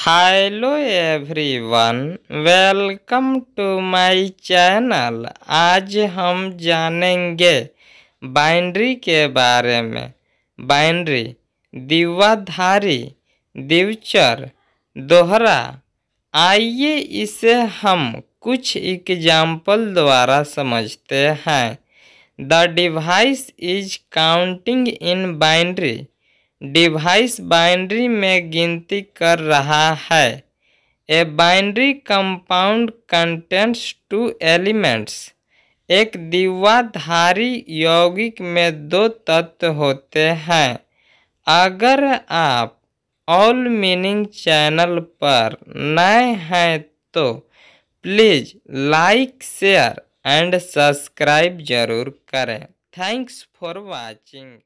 hello everyone welcome to my channel आज हम जानेंगे बाइंड्री के बारे में बाइंड्री दिवाधारी दिवचर दोहरा आइए इसे हम कुछ एग्जाम्पल द्वारा समझते हैं the device is counting in binary device binary में गिनती कर रहा है a binary compound contents two elements एक दिवाधारी यौगिक में दो तत्व होते हैं अगर आप ऑल मीनिंग चैनल पर नए हैं तो please like share and subscribe जरूर करें थैंक्स फॉर वाचिंग